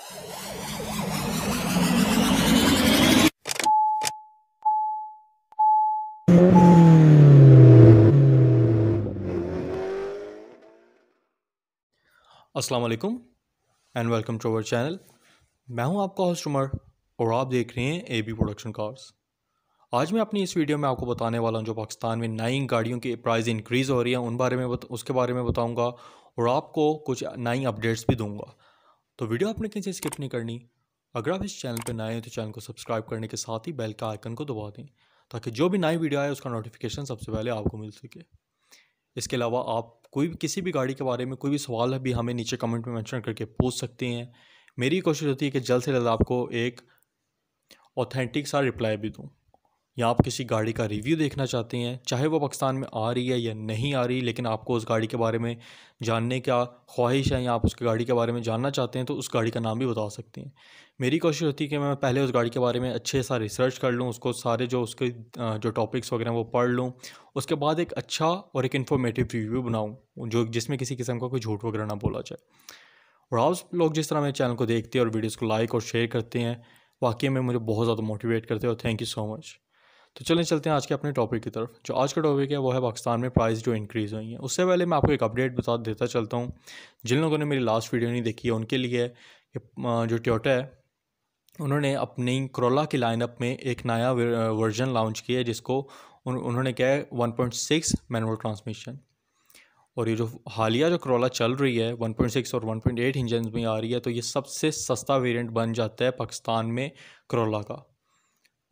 Aslam and welcome to our channel मैं हूं आपका हॉस्ट उमर और आप देख रहे हैं ए बी प्रोडक्शन कार्स आज मैं अपनी इस वीडियो में आपको बताने वाला हूं जो पाकिस्तान में नई गाड़ियों की प्राइस इंक्रीज़ हो रही है उन बारे में उसके बारे में बताऊंगा और आपको कुछ नई अपडेट्स भी दूंगा तो वीडियो आपने कहीं से स्किप नहीं करनी अगर आप इस चैनल पर नए हैं तो चैनल को सब्सक्राइब करने के साथ ही बेल का आइकन को दबा दें ताकि जो भी नई वीडियो आए उसका नोटिफिकेशन सबसे पहले आपको मिल सके इसके अलावा आप कोई भी किसी भी गाड़ी के बारे में कोई भी सवाल भी हमें नीचे कमेंट में मैंशन करके पूछ सकते हैं मेरी कोशिश होती है कि जल्द से जल्द आपको एक ऑथेंटिक सा रिप्लाई भी दूँ या आप किसी गाड़ी का रिव्यू देखना चाहते हैं चाहे वो पाकिस्तान में आ रही है या नहीं आ रही लेकिन आपको उस गाड़ी के बारे में जानने का ख्वाहिश है या आप उसकी गाड़ी के बारे में जानना चाहते हैं तो उस गाड़ी का नाम भी बता सकते हैं मेरी कोशिश होती है कि मैं पहले उस गाड़ी के बारे में अच्छे सा रिसर्च कर लूँ उसको सारे जो उसके जो टॉपिक्स वगैरह वो पढ़ लूँ उसके बाद एक अच्छा और एक इन्फॉर्मेटिव रिव्यू बनाऊँ जो जिसमें किसी किस्म का कोई झूठ वगैरह ना बोला जाए और आप लोग जिस तरह मेरे चैनल को देखते हैं और वीडियोज़ को लाइक और शेयर करते हैं वाकई में मुझे बहुत ज़्यादा मोटिवेट करते हैं और थैंक यू सो मच तो चलें चलते हैं आज के अपने टॉपिक की तरफ जो आज का टॉपिक है वो है पाकिस्तान में प्राइस जो इंक्रीज़ हुई है उससे पहले मैं आपको एक अपडेट बता देता चलता हूँ जिन लोगों ने मेरी लास्ट वीडियो नहीं देखी है उनके लिए जो ट्योटा है उन्होंने अपनी करोला की लाइनअप में एक नया वर्जन लॉन्च किया है जिसको उन, उन्होंने क्या है one point six manual transmission और ये जो हालिया जो करोला चल रही है 1.6 और 1.8 इंजन में आ रही है तो ये सबसे सस्ता वेरिएंट बन जाता है पाकिस्तान में करोला का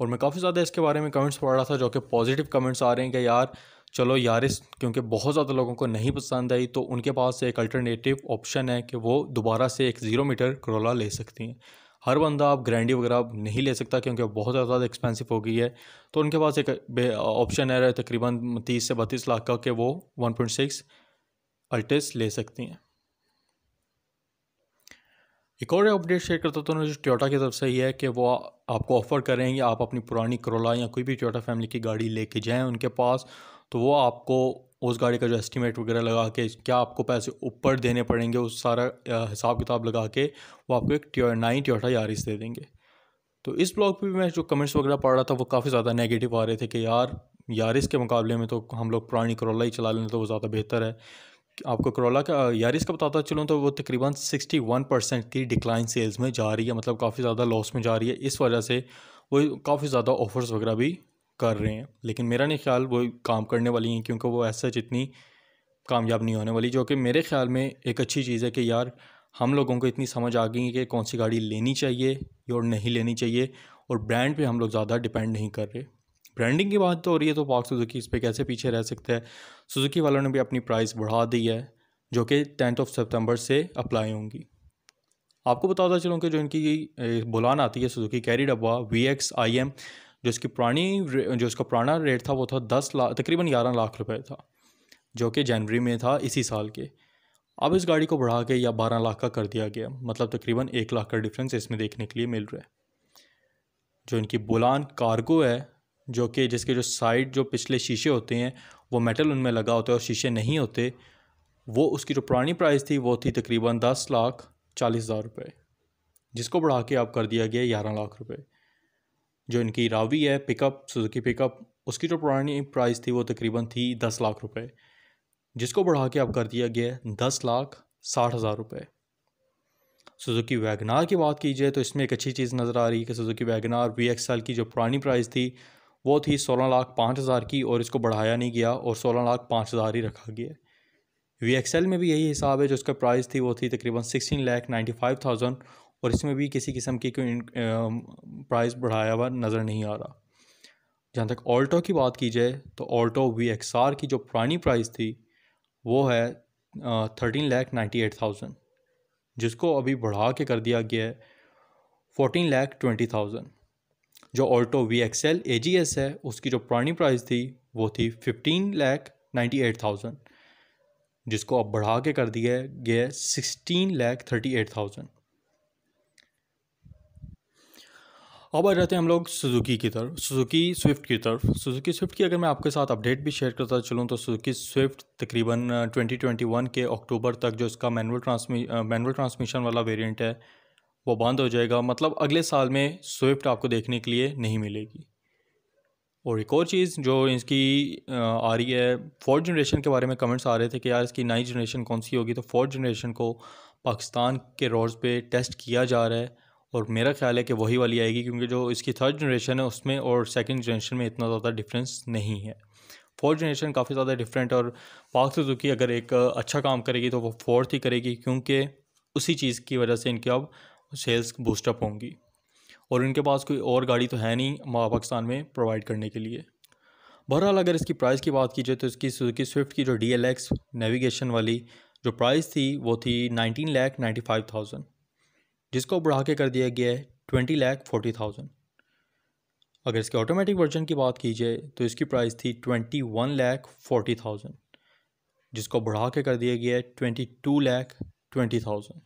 और मैं काफ़ी ज़्यादा इसके बारे में कमेंट्स पढ़ रहा था जो कि पॉजिटिव कमेंट्स आ रहे हैं कि यार चलो यारिस क्योंकि बहुत ज़्यादा लोगों को नहीं पसंद आई तो उनके पास एक अल्टरनेटिव ऑप्शन है कि वो दोबारा से एक ज़ीरो मीटर करोला ले सकती हैं हर बंदा आप ग्रैंडी वगैरह नहीं ले सकता क्योंकि बहुत ज़्यादा एक्सपेंसिव हो गई है तो उनके पास एक ऑप्शन है तकरीबन तीस से बत्तीस लाख का कि वो वन पॉइंट सिक्स अल्टिस ले सकती हैं एक और अपडेट शेयर करता तो जो टोयोटा की तरफ से ही है कि वो आपको ऑफ़र करेंगे आप अपनी पुरानी करोला या कोई भी टोयोटा फैमिली की गाड़ी लेके जाएं उनके पास तो वो आपको उस गाड़ी का जो एस्टीमेट वगैरह लगा के क्या आपको पैसे ऊपर देने पड़ेंगे उस सारा हिसाब किताब लगा के वो आपको एक ट्यो नई टोयोटा यारिस दे देंगे तो इस ब्लॉग पर भी मैं जो कमेंट्स वगैरह पढ़ रहा था वो काफ़ी ज़्यादा नेगेटिव आ रहे थे कि यार यारिस के मुकाबले में तो हम लोग पुरानी करोला ही चला लें तो वो ज़्यादा बेहतर है आपको करोला का यारिस का बताता चलूँ तो वो तकरीबन 61 परसेंट की डिक्लाइन सेल्स में जा रही है मतलब काफ़ी ज़्यादा लॉस में जा रही है इस वजह से वो काफ़ी ज़्यादा ऑफ़र्स वगैरह भी कर रहे हैं लेकिन मेरा नहीं ख्याल वो काम करने वाली हैं क्योंकि वो ऐसा इतनी कामयाब नहीं होने वाली जो कि मेरे ख्याल में एक अच्छी चीज़ है कि यार हम लोगों को इतनी समझ आ गई है कि कौन सी गाड़ी लेनी चाहिए और नहीं लेनी चाहिए और ब्रांड पे हम लोग ज़्यादा डिपेंड नहीं कर रहे ब्रांडिंग की बात तो हो रही है तो पार्क सुजुकी इस पर कैसे पीछे रह सकते हैं सुजुकी वालों ने भी अपनी प्राइस बढ़ा दी है जो कि टेंथ ऑफ सितंबर से अप्लाई होंगी आपको बताता चलूँ कि जो इनकी बुलान आती है सुजुकी कैरी डब्बा वी एक्स आई एम जो इसकी पुरानी जो इसका पुराना रेट था वो था दस लाख तकरीबन ग्यारह लाख रुपये था जो कि जनवरी में था इसी साल के अब इस गाड़ी को बढ़ा के या बारह लाख का कर दिया गया मतलब तकरीबन एक लाख का डिफरेंस इसमें देखने के लिए मिल रहा है जो इनकी बुलान कार्गो है जो कि जिसके जो साइड जो पिछले शीशे होते हैं वो मेटल उनमें लगा होता है और शीशे नहीं होते वो उसकी जो पुरानी प्राइस थी वो थी तकरीबन दस लाख चालीस हज़ार रुपये जिसको बढ़ा के आप कर दिया गया ग्यारह लाख रुपये जो इनकी रावी है पिकअप सुजुकी पिकअप उसकी जो पुरानी प्राइस थी वो तकरीबन थी दस लाख रुपये जिसको बढ़ा के आप कर दिया गया दस लाख साठ हज़ार रुपये सुजुकी वैगनार की बात की जाए तो इसमें एक अच्छी चीज़ नज़र आ रही है कि सुजुकी वैगनार वी एक्स की जो पुरानी प्राइस थी वो थी सोलह लाख पाँच हज़ार की और इसको बढ़ाया नहीं गया और सोलह लाख पाँच हज़ार ही रखा गया वी एक्सएल में भी यही हिसाब है जो उसका प्राइस थी वो थी तकरीबन sixteen lakh ninety five thousand और इसमें भी किसी किस्म की कोई प्राइस बढ़ाया हुआ नज़र नहीं आ रहा जहाँ तक ऑल्टो की बात की जाए तो ऑल्टो वी एक्स आर की जो पुरानी प्राइस थी वो है thirteen lakh ninety eight thousand जिसको अभी बढ़ा के कर दिया गया है फोर्टीन लैख ट्वेंटी थाउजेंड जो Alto V X L A G S है उसकी जो पुरानी प्राइस थी वो थी fifteen lakh ninety eight thousand जिसको अब बढ़ा के कर दिया गया sixteen lakh thirty eight thousand अब आ जाते हैं हम लोग सुजुकी की तरफ सुजुकी स्विफ्ट की तरफ सुजुकी स्विफ्ट की अगर मैं आपके साथ अपडेट भी शेयर करता चलूँ तो सुजुकी स्विफ्ट तकरीबन 2021 uh, के अक्टूबर तक जो इसका मैनुअल ट्रांसमी मैनुअल ट्रांसमिशन वाला वेरिएंट है वो बंद हो जाएगा मतलब अगले साल में स्विफ्ट आपको देखने के लिए नहीं मिलेगी और एक और चीज़ जो इसकी आ रही है फोर्थ जनरेशन के बारे में कमेंट्स आ रहे थे कि यार इसकी नई जनरेशन कौन सी होगी तो फोर्थ जनरेशन को पाकिस्तान के रोड्स पे टेस्ट किया जा रहा है और मेरा ख्याल है कि वही वाली आएगी क्योंकि जो इसकी थर्ड जनरेशन है उसमें और सेकेंड जनरेशन में इतना ज़्यादा डिफरेंस नहीं है फोर्थ जनरेशन काफ़ी ज़्यादा डिफरेंट और पाक सुजुकी अगर एक अच्छा काम करेगी तो वो फोर्थ ही करेगी क्योंकि उसी चीज़ की वजह से इनकी अब सेल्स बूस्टअप होंगी और इनके पास कोई और गाड़ी तो है नहीं पाकिस्तान में प्रोवाइड करने के लिए बहरहाल अगर इसकी प्राइस की बात की जाए तो इसकी सुजुकी स्विफ्ट की जो डी एल एक्स नेविगेशन वाली जो प्राइस थी वो थी nineteen lakh ninety five thousand जिसको बढ़ा के कर दिया गया है ट्वेंटी लैख फोर्टी थाउजेंड अगर इसके ऑटोमेटिक वर्जन की बात की जाए तो इसकी प्राइस थी twenty one lakh forty thousand जिसको बढ़ा के कर दिया गया है twenty two lakh twenty thousand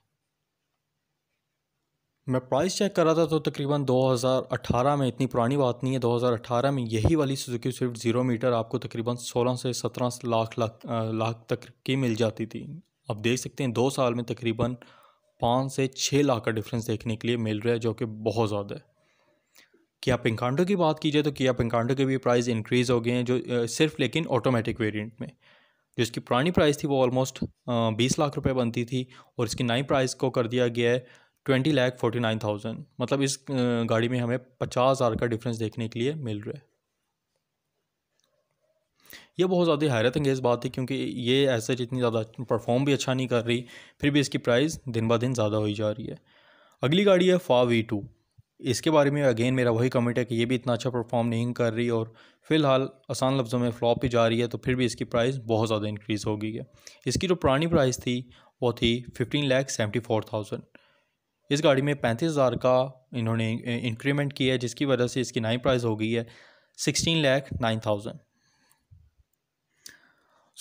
मैं प्राइस चेक कर रहा था तो तकरीबन 2018 में इतनी पुरानी बात नहीं है 2018 में यही वाली सुजुकी स्विफ्ट ज़ीरो मीटर आपको तकरीबन 16 से 17 लाख लाख लाख तक की मिल जाती थी आप देख सकते हैं दो साल में तकरीबन पाँच से छः लाख का डिफरेंस देखने के लिए मिल रहा है जो कि बहुत ज़्यादा है किया पिंकांडो की बात की जाए तो किया पिंकांडो के भी प्राइस इंक्रीज़ हो गए हैं जो सिर्फ लेकिन ऑटोमेटिक वेरिएंट में जो इसकी पुरानी प्राइस थी वो ऑलमोस्ट बीस लाख रुपए बनती थी और इसकी नई प्राइस को कर दिया गया है twenty lakh forty nine thousand मतलब इस गाड़ी में हमें पचास हज़ार का डिफरेंस देखने के लिए मिल रहा है यह बहुत ज़्यादा हैरत अंगेज़ बात थी क्योंकि ये ऐसे जितनी ज़्यादा परफॉर्म भी अच्छा नहीं कर रही फिर भी इसकी प्राइस दिन ब दिन ज़्यादा हुई जा रही है अगली गाड़ी है फा वी टू इसके बारे में अगेन मेरा वही कमेंट है कि ये भी इतना अच्छा परफॉर्म नहीं कर रही और फिलहाल आसान लफ्ज़ों में फ्लॉप भी जा रही है तो फिर भी इसकी प्राइस बहुत ज़्यादा इंक्रीज़ हो गई है इसकी जो पुरानी प्राइस थी वो थी fifteen lakh seventy four thousand इस गाड़ी में पैंतीस हज़ार का इन्होंने इंक्रीमेंट किया है जिसकी वजह से इसकी नई प्राइस हो गई है sixteen lakh nine thousand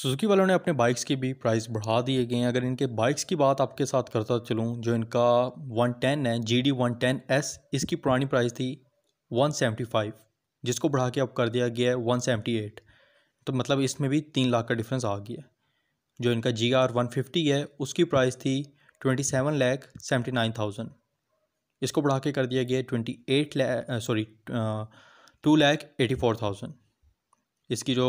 Suzuki वालों ने अपने बाइक्स की भी प्राइस बढ़ा दिए गए हैं अगर इनके बाइक्स की बात आपके साथ करता चलूँ जो इनका वन टेन है G D one ten S इसकी पुरानी प्राइस थी वन सेवेंटी फाइव जिसको बढ़ा के अब कर दिया गया है वन सेवेंटी एट तो मतलब इसमें भी तीन लाख का डिफरेंस आ गया जो इनका जी आर वन फिफ्टी है उसकी प्राइस थी twenty seven lakh seventy nine thousand इसको बढ़ा के कर दिया गया twenty eight sorry two lakh eighty four thousand इसकी जो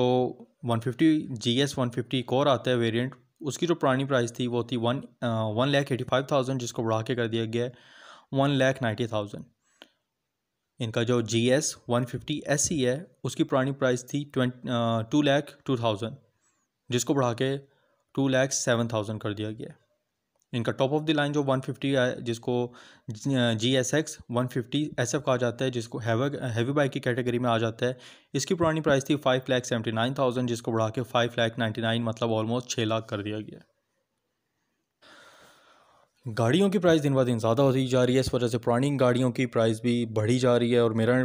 one fifty G S one fifty core आता है वेरियंट उसकी जो पुरानी प्राइस थी वो थी one one lakh eighty five thousand जिसको बढ़ा के कर दिया गया वन लैख नाइन्टी थाउजेंड इनका जो G S one fifty S C है उसकी पुरानी प्राइस थी twenty two lakh two thousand जिसको बढ़ा के टू लैख सेवन थाउजेंड कर दिया गया इनका टॉप ऑफ द लाइन जो 150 जिसको G S X one fifty S F कहा जाता है जिसको हैवी बाइक की कैटेगरी में आ जाता है इसकी पुरानी प्राइस थी five lakh seventy nine thousand जिसको बढ़ा के फाइव लैख नाइन्टी नाइन मतलब ऑलमोस्ट छः लाख कर दिया गया गाड़ियों की प्राइस दिन ब दिन ज़्यादा होती जा रही है इस वजह से पुरानी गाड़ियों की प्राइस भी बढ़ी जा रही है और मेरा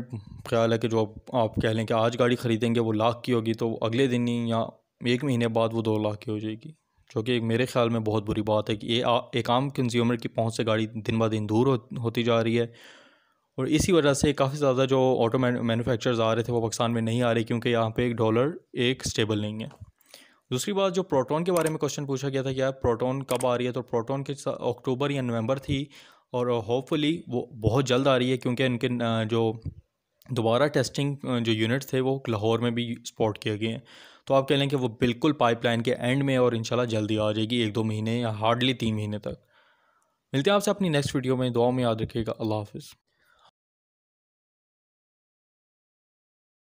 ख्याल है कि जो आप कह लें कि आज गाड़ी ख़रीदेंगे वो लाख की होगी तो अगले दिन ही या एक महीने बाद वो दो लाख की हो जाएगी जो कि मेरे ख्याल में बहुत बुरी बात है कि ये एक आम कंज्यूमर की पहुंच से गाड़ी दिन ब दिन दूर हो, होती जा रही है और इसी वजह से काफ़ी ज़्यादा जो ऑटो मैनुफैक्चरर्स आ रहे थे वो पाकिस्तान में नहीं आ रहे क्योंकि यहाँ पर एक डॉलर एक स्टेबल नहीं है दूसरी बात जो प्रोटोन के बारे में क्वेश्चन पूछा गया था कि यार प्रोटोन कब आ रही है तो प्रोटोन के अक्टूबर या नवंबर थी और होपफुली वो बहुत जल्द आ रही है क्योंकि इनके जो दोबारा टेस्टिंग जो यूनिट्स थे वो लाहौर में भी स्पॉट किए गए हैं तो आप कह लें कि वो बिल्कुल पाइपलाइन के एंड में और इंशाल्लाह जल्दी आ जाएगी एक दो महीने या हार्डली तीन महीने तक मिलते हैं आपसे अपनी नेक्स्ट वीडियो में दुआ में याद रखिएगा अल्लाह हाफिज़